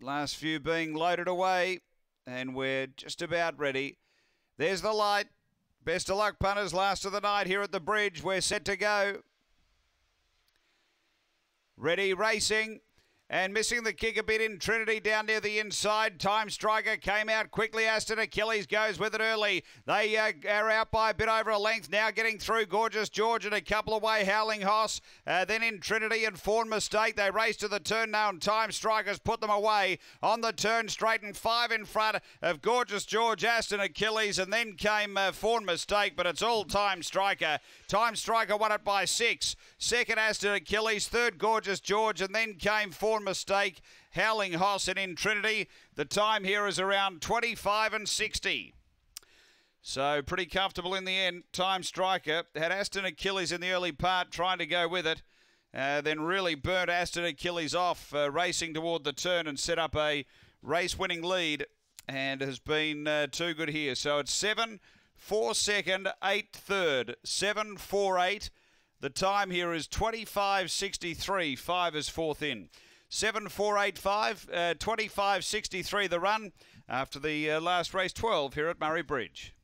Last few being loaded away, and we're just about ready. There's the light. Best of luck, punters. Last of the night here at the bridge. We're set to go. Ready, racing and missing the kick a bit in Trinity down near the inside. Time Striker came out quickly. Aston Achilles goes with it early. They uh, are out by a bit over a length now, getting through Gorgeous George and a couple away. Howling Hoss. Uh, then in Trinity and Fawn Mistake. They race to the turn now, and Time Strikers put them away on the turn straight and five in front of Gorgeous George, Aston Achilles, and then came uh, Fawn Mistake, but it's all Time Striker. Time Striker won it by six. Second Aston Achilles, third Gorgeous George, and then came Fawn one Mistake, Howling Hoss, and In Trinity. The time here is around 25 and 60. So pretty comfortable in the end. Time Striker had Aston Achilles in the early part trying to go with it. Uh, then really burnt Aston Achilles off, uh, racing toward the turn and set up a race-winning lead and has been uh, too good here. So it's 7, 4 second, 8 third, 7, 4, 8. The time here is 25.63, 5 is fourth in. 7485, uh, 2563 the run after the uh, last race 12 here at Murray Bridge.